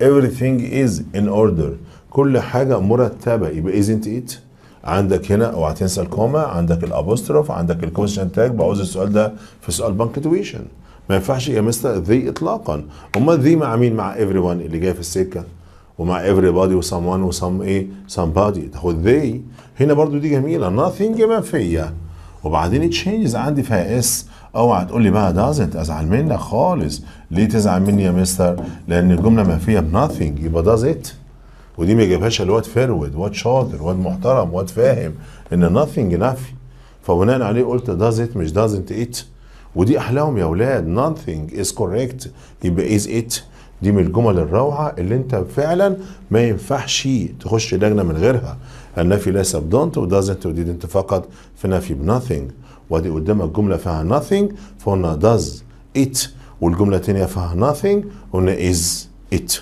everything is in order كل حاجه مرتبه يبقى isn't it عندك هنا اوعى تنسى الكوما عندك الابوستروف عندك الكويشن تاج بعوز السؤال ده في سؤال بنك تويشن ما ينفعش يا مستر ذي اطلاقا امال ذي مع مين مع everyone اللي جاي في السكه ومع everybody و someone و some ايه somebody تاخد ذي هنا برضو دي جميله nothing منفيه وبعدين تشينجز عندي فيها اس اوعى تقول لي بقى دازنت ازعل منك خالص ليه تزعل مني يا مستر لان الجمله ما فيها nothing يبقى it ودي ما يجيبهاش الواد فرود واد شاطر واد محترم واد فاهم ان nothing نفي فبناء عليه قلت it مش دازنت ات ودي احلاهم يا اولاد nothing is correct يبقى is it دي من الجمل الروعه اللي انت فعلا ما ينفعش تخش لجنه من غيرها النفي ليس بدونت ودازنت وديد انت فقط في نفي بناثينج ودي قدامك جمله فيها ناثينج فقلنا داز ات والجمله الثانيه فيها ناثينج قلنا از ات